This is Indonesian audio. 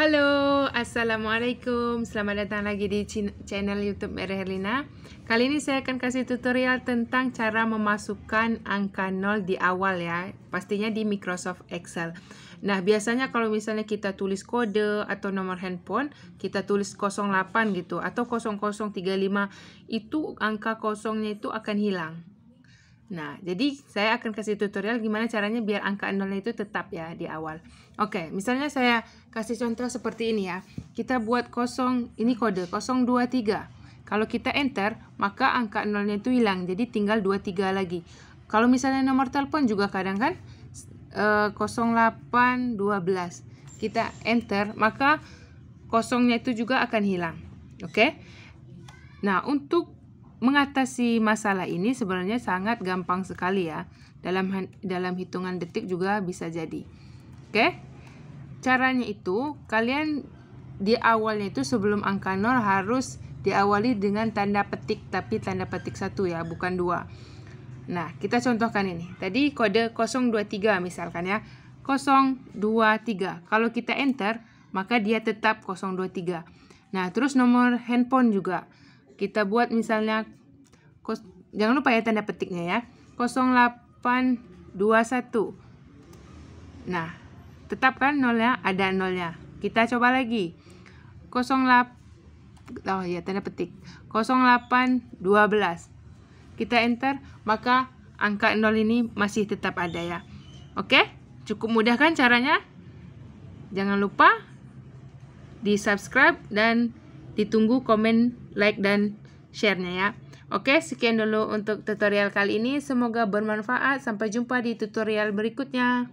Halo, Assalamualaikum Selamat datang lagi di channel youtube Mary Herlina Kali ini saya akan kasih tutorial tentang cara memasukkan angka 0 di awal ya Pastinya di Microsoft Excel Nah, biasanya kalau misalnya kita tulis kode atau nomor handphone Kita tulis 08 gitu atau 0035 Itu angka kosongnya itu akan hilang Nah, jadi saya akan kasih tutorial gimana caranya biar angka nolnya itu tetap ya di awal. Oke, misalnya saya kasih contoh seperti ini ya. Kita buat kosong, ini kode 023. Kalau kita enter, maka angka nolnya itu hilang, jadi tinggal 23 lagi. Kalau misalnya nomor telepon juga kadang kan e, eh, 0812. Kita enter, maka kosongnya itu juga akan hilang. Oke. Nah, untuk mengatasi masalah ini sebenarnya sangat gampang sekali ya. Dalam dalam hitungan detik juga bisa jadi. Oke? Okay? Caranya itu kalian di awalnya itu sebelum angka nol harus diawali dengan tanda petik tapi tanda petik satu ya, bukan dua. Nah, kita contohkan ini. Tadi kode 023 misalkan ya. 023. Kalau kita enter, maka dia tetap 023. Nah, terus nomor handphone juga. Kita buat misalnya kos, jangan lupa ya tanda petiknya ya. 0821. Nah, tetapkan nolnya ada nolnya. Kita coba lagi. 08 Oh ya tanda petik. 0812. Kita enter, maka angka nol ini masih tetap ada ya. Oke? Cukup mudah kan caranya? Jangan lupa di subscribe dan ditunggu komen, like, dan share-nya ya. Oke, sekian dulu untuk tutorial kali ini. Semoga bermanfaat. Sampai jumpa di tutorial berikutnya.